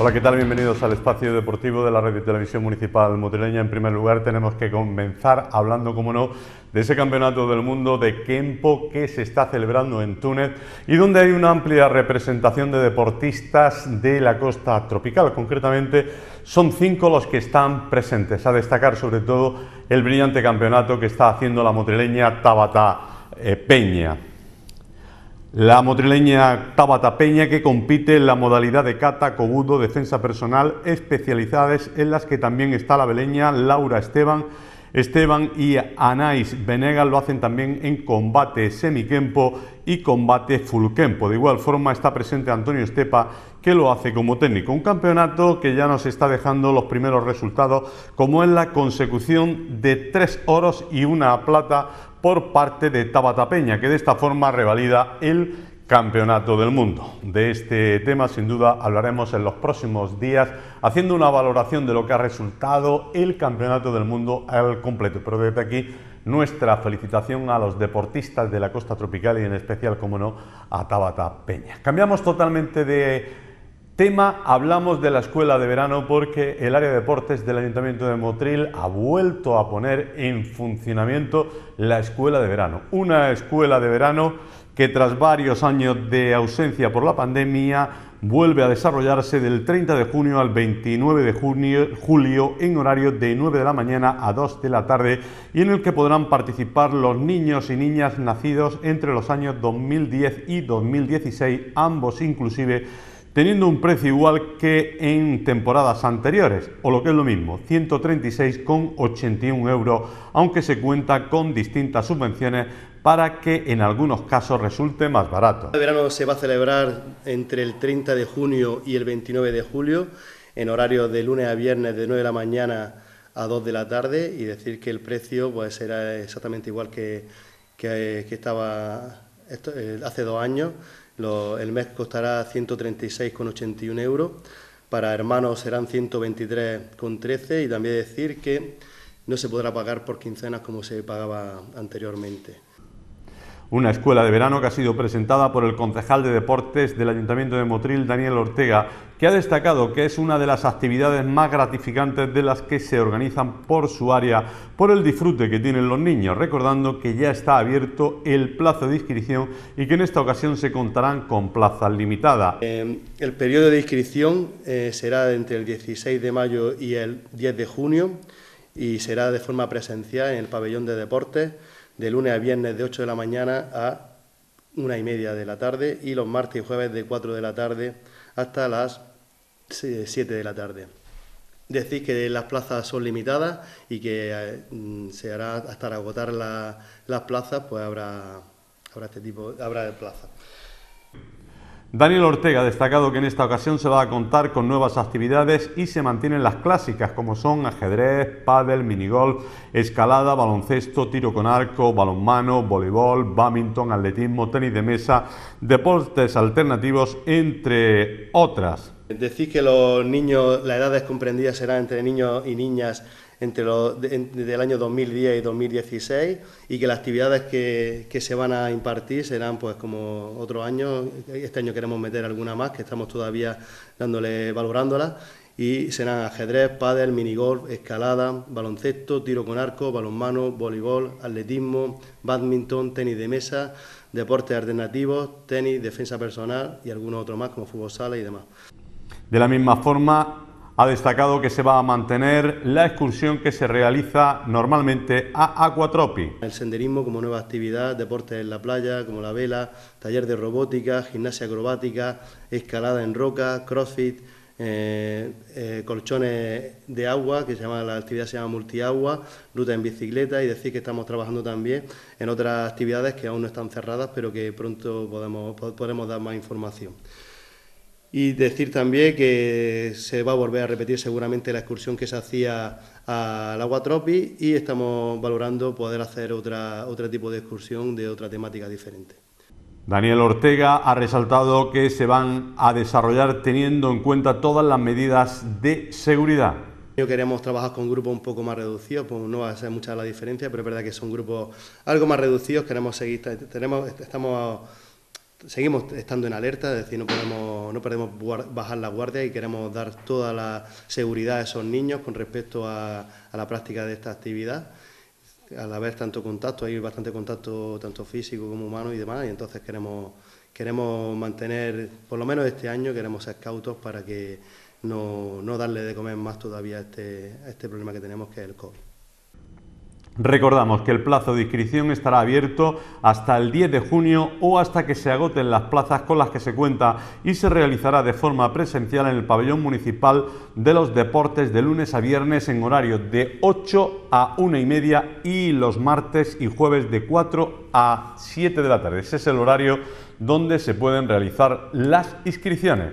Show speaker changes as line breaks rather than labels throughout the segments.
Hola, ¿qué tal? Bienvenidos al espacio deportivo de la Red de Televisión Municipal Motrileña. En primer lugar, tenemos que comenzar hablando, como no, de ese campeonato del mundo de Kempo que se está celebrando en Túnez y donde hay una amplia representación de deportistas de la costa tropical. Concretamente, son cinco los que están presentes. A destacar, sobre todo, el brillante campeonato que está haciendo la motrileña Tabata eh, Peña. La motrileña Tabata Peña, que compite en la modalidad de cata, cobudo, defensa personal, especializadas en las que también está la beleña Laura Esteban. Esteban y Anais Venegas lo hacen también en combate semikempo y combate full campo De igual forma está presente Antonio Estepa que lo hace como técnico. Un campeonato que ya nos está dejando los primeros resultados, como es la consecución de tres oros y una plata por parte de Tabata Peña, que de esta forma revalida el campeonato del mundo. De este tema sin duda hablaremos en los próximos días haciendo una valoración de lo que ha resultado el campeonato del mundo al completo. Pero desde aquí nuestra felicitación a los deportistas de la costa tropical y en especial, como no, a Tabata Peña. Cambiamos totalmente de Tema, hablamos de la escuela de verano porque el área de deportes del Ayuntamiento de Motril ha vuelto a poner en funcionamiento la escuela de verano. Una escuela de verano que tras varios años de ausencia por la pandemia vuelve a desarrollarse del 30 de junio al 29 de julio en horario de 9 de la mañana a 2 de la tarde y en el que podrán participar los niños y niñas nacidos entre los años 2010 y 2016, ambos inclusive teniendo un precio igual que en temporadas anteriores, o lo que es lo mismo, 136,81 euros, aunque se cuenta con distintas subvenciones para que en algunos casos resulte más barato.
El verano se va a celebrar entre el 30 de junio y el 29 de julio, en horario de lunes a viernes de 9 de la mañana a 2 de la tarde, y decir que el precio pues, será exactamente igual que, que, estaba eh, hace dos años el mes costará 136,81 euros, para hermanos serán 123,13 y también decir que no se podrá pagar por quincenas como se pagaba anteriormente.
Una escuela de verano que ha sido presentada por el concejal de deportes del Ayuntamiento de Motril, Daniel Ortega, que ha destacado que es una de las actividades más gratificantes de las que se organizan por su área por el disfrute que tienen los niños, recordando que ya está abierto el plazo de inscripción y que en esta ocasión se contarán con plaza limitada.
Em, el periodo de inscripción eh, será entre el 16 de mayo y el 10 de junio y será de forma presencial en el pabellón de deportes de lunes a viernes de 8 de la mañana a una y media de la tarde y los martes y jueves de 4 de la tarde hasta las 7 de la tarde. Decir que las plazas son limitadas y que mm, se hará hasta agotar las plazas, pues habrá, este tipo, habrá plazas.
Daniel Ortega ha destacado que en esta ocasión se va a contar con nuevas actividades y se mantienen las clásicas como son ajedrez, pádel, minigolf, escalada, baloncesto, tiro con arco, balonmano, voleibol, bádminton, atletismo, tenis de mesa, deportes alternativos, entre otras.
Decir que los niños, las edades comprendidas serán entre niños y niñas entre los, del año 2010 y 2016 y que las actividades que, se van a impartir serán pues como otro año, este año queremos meter alguna más que estamos todavía dándole valorándola y serán ajedrez, pádel, minigolf, escalada, baloncesto, tiro con arco, balonmano, voleibol, atletismo, badminton, tenis de mesa, deportes alternativos, tenis, defensa personal y algunos otros más como fútbol sala y demás.
De la misma forma, ha destacado que se va a mantener la excursión que se realiza normalmente a Aquatropi.
El senderismo como nueva actividad, deportes en la playa como la vela, taller de robótica, gimnasia acrobática, escalada en roca, crossfit, eh, eh, colchones de agua, que se llama, la actividad se llama multiagua, ruta en bicicleta y decir que estamos trabajando también en otras actividades que aún no están cerradas, pero que pronto podemos, podremos dar más información. Y decir también que se va a volver a repetir seguramente la excursión que se hacía al agua tropi y estamos valorando poder hacer otra, otro tipo de excursión de otra temática diferente.
Daniel Ortega ha resaltado que se van a desarrollar teniendo en cuenta todas las medidas de seguridad.
Queremos trabajar con grupos un poco más reducidos, pues no va a ser mucha la diferencia, pero es verdad que son grupos algo más reducidos, queremos seguir, tenemos, estamos seguimos estando en alerta, es decir, no podemos, no podemos bajar la guardia y queremos dar toda la seguridad a esos niños con respecto a, la práctica de esta actividad. Al haber tanto contacto, hay bastante contacto tanto físico como humano y demás, y entonces queremos, queremos mantener, por lo menos este año, queremos ser cautos para que no, darle de comer más todavía este, a este problema que tenemos que es el COVID.
Recordamos que el plazo de inscripción estará abierto hasta el 10 de junio o hasta que se agoten las plazas con las que se cuenta y se realizará de forma presencial en el pabellón municipal de los deportes de lunes a viernes en horario de 8 a 1 y media y los martes y jueves de 4 a 7 de la tarde. Ese es el horario donde se pueden realizar las inscripciones.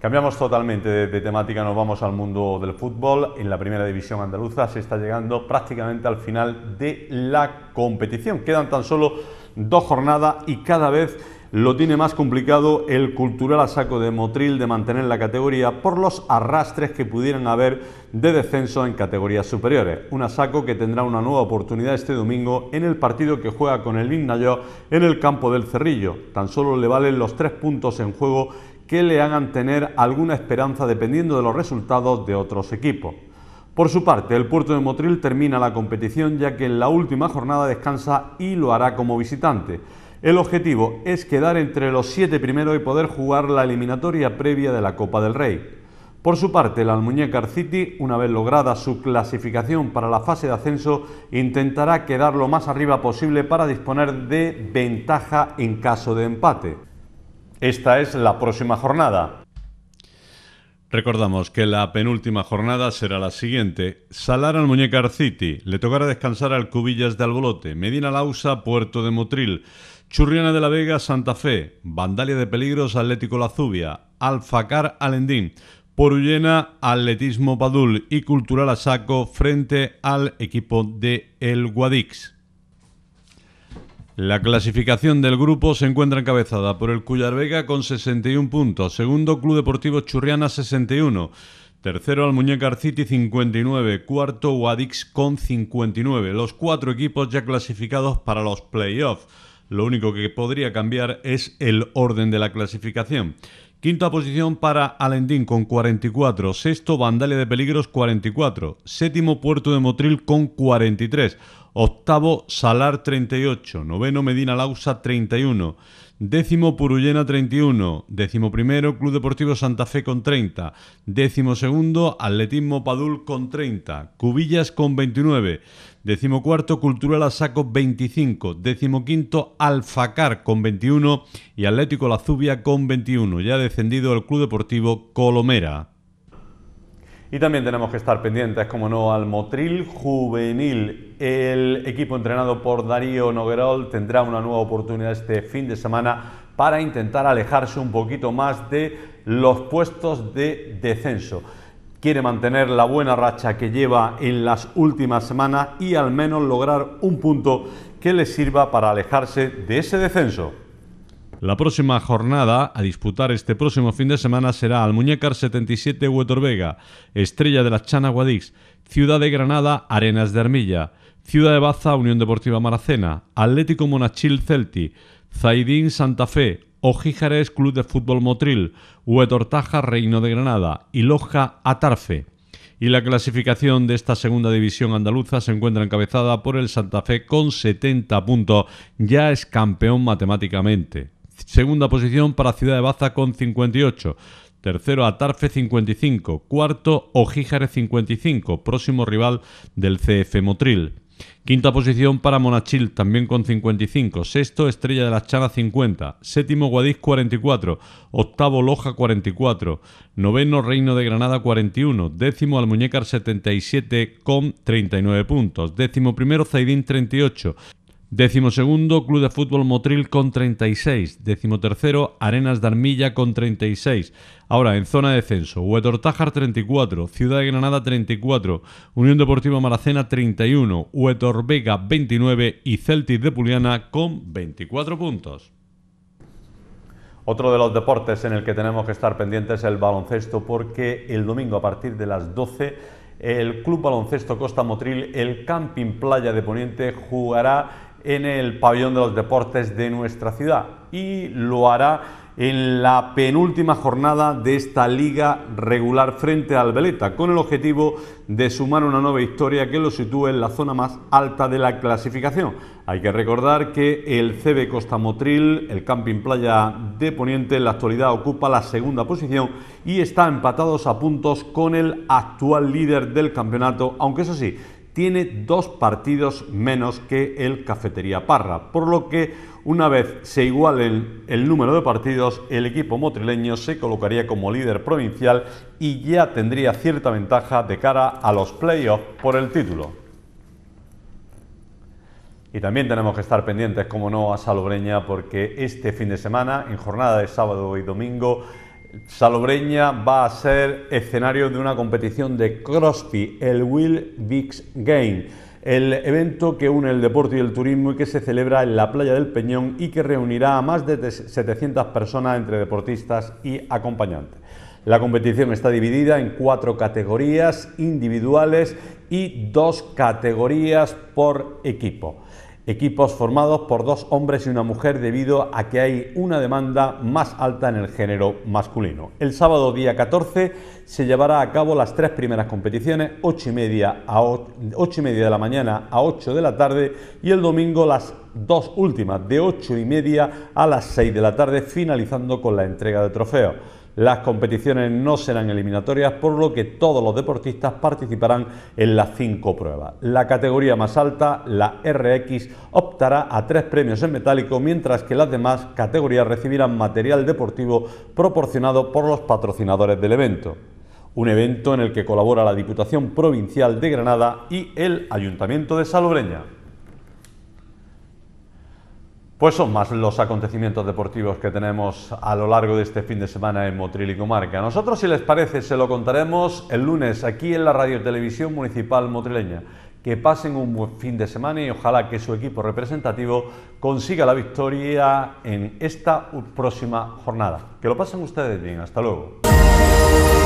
Cambiamos totalmente de, temática, nos vamos al mundo del fútbol. En la primera división andaluza se está llegando prácticamente al final de la competición. Quedan tan solo dos jornadas y cada vez lo tiene más complicado el cultural a saco de Motril de mantener la categoría por los arrastres que pudieran haber de descenso en categorías superiores. Un asaco que tendrá una nueva oportunidad este domingo en el partido que juega con el Vignayó en el campo del Cerrillo. Tan solo le valen los tres puntos en juego que le hagan tener alguna esperanza dependiendo de los resultados de otros equipos. Por su parte, el puerto de Motril termina la competición ya que en la última jornada descansa y lo hará como visitante. El objetivo es quedar entre los siete primeros y poder jugar la eliminatoria previa de la Copa del Rey. Por su parte, el Almuñécar City, una vez lograda su clasificación para la fase de ascenso, intentará quedar lo más arriba posible para disponer de ventaja en caso de empate. Esta es la próxima jornada. Recordamos que la penúltima jornada será la siguiente. Salar al Muñecar City, le tocará descansar al Cubillas de Albolote, Medina Lausa, Puerto de Motril, Churriana de la Vega, Santa Fe, Vandalia de Peligros, Atlético La Lazubia, Alfacar Alendín, Porullena, Atletismo Padul y Cultural Asaco frente al equipo de El Guadix. La clasificación del grupo se encuentra encabezada por el Cullar Vega con 61 puntos, segundo Club Deportivo Churriana 61, tercero al City 59, cuarto Guadix con 59, los cuatro equipos ya clasificados para los playoffs. Lo único que podría cambiar es el orden de la clasificación. Quinta posición para Alendín con 44. Sexto, Vandalia de Peligros 44. Séptimo, Puerto de Motril con 43. Octavo, Salar 38. Noveno, Medina Lausa 31. Décimo, Purullena 31. Décimo primero, Club Deportivo Santa Fe con 30. Décimo segundo, Atletismo Padul con 30. Cubillas con 29 decimocuarto Cultural Asaco 25, decimoquinto Alfacar con 21 y Atlético La Zubia con 21. Ya ha descendido el Club Deportivo Colomera. Y también tenemos que estar pendientes, como no, al Motril Juvenil. El equipo entrenado por Darío Noguerol tendrá una nueva oportunidad este fin de semana para intentar alejarse un poquito más de los puestos de descenso quiere mantener la buena racha que lleva en las últimas semanas y al menos lograr un punto que le sirva para alejarse de ese descenso. La próxima jornada a disputar este próximo fin de semana será Almuñécar Muñecar 77 Vega, Estrella de la Chana Guadix, Ciudad de Granada Arenas de Armilla, Ciudad de Baza Unión Deportiva Maracena, Atlético Monachil Celti, Zaidín Santa Fe, Ojíjares Club de Fútbol Motril, Huetortaja Reino de Granada y Loja Atarfe. Y la clasificación de esta segunda división andaluza se encuentra encabezada por el Santa Fe con 70 puntos, ya es campeón matemáticamente. Segunda posición para Ciudad de Baza con 58. Tercero Atarfe 55, cuarto Ojíjares 55, próximo rival del CF Motril. Quinta posición para Monachil, también con 55. Sexto, Estrella de las Chanas, 50. Séptimo, Guadix, 44. Octavo, Loja, 44. Noveno, Reino de Granada, 41. Décimo, Almuñécar, 77, con 39 puntos. Décimo primero, Zaidín, 38 segundo, Club de Fútbol Motril con 36. Decimotercero, Arenas de Armilla con 36. Ahora, en zona de descenso, Huetor 34, Ciudad de Granada 34, Unión Deportiva Maracena 31, Huetor Vega 29 y Celtic de Puliana con 24 puntos. Otro de los deportes en el que tenemos que estar pendientes es el baloncesto porque el domingo a partir de las 12 el Club Baloncesto Costa Motril, el Camping Playa de Poniente jugará en el pabellón de los deportes de nuestra ciudad y lo hará en la penúltima jornada de esta liga regular frente al Veleta, con el objetivo de sumar una nueva historia que lo sitúe en la zona más alta de la clasificación. Hay que recordar que el CB Costa Motril, el Camping Playa de Poniente, en la actualidad ocupa la segunda posición y está empatados a puntos con el actual líder del campeonato, aunque eso sí, tiene dos partidos menos que el Cafetería Parra, por lo que una vez se igualen el número de partidos, el equipo motrileño se colocaría como líder provincial y ya tendría cierta ventaja de cara a los playoffs por el título. Y también tenemos que estar pendientes, como no, a Salobreña, porque este fin de semana, en jornada de sábado y domingo, Salobreña va a ser escenario de una competición de CrossFit, el Will Bix Game, el evento que une el deporte y el turismo y que se celebra en la playa del Peñón y que reunirá a más de 700 personas entre deportistas y acompañantes. La competición está dividida en cuatro categorías individuales y dos categorías por equipo equipos formados por dos hombres y una mujer debido a que hay una demanda más alta en el género masculino. El sábado día 14 se llevará a cabo las tres primeras competiciones, 8 y media, a y media de la mañana a 8 de la tarde y el domingo las dos últimas, de 8 y media a las 6 de la tarde, finalizando con la entrega de trofeos. Las competiciones no serán eliminatorias, por lo que todos los deportistas participarán en las cinco pruebas. La categoría más alta, la RX, optará a tres premios en metálico, mientras que las demás categorías recibirán material deportivo proporcionado por los patrocinadores del evento un evento en el que colabora la Diputación Provincial de Granada y el Ayuntamiento de Salobreña. Pues son más los acontecimientos deportivos que tenemos a lo largo de este fin de semana en Motril y Comarca. Nosotros, si les parece, se lo contaremos el lunes aquí en la Radio Televisión Municipal Motrileña. Que pasen un buen fin de semana y ojalá que su equipo representativo consiga la victoria en esta próxima jornada. Que lo pasen ustedes bien. Hasta luego.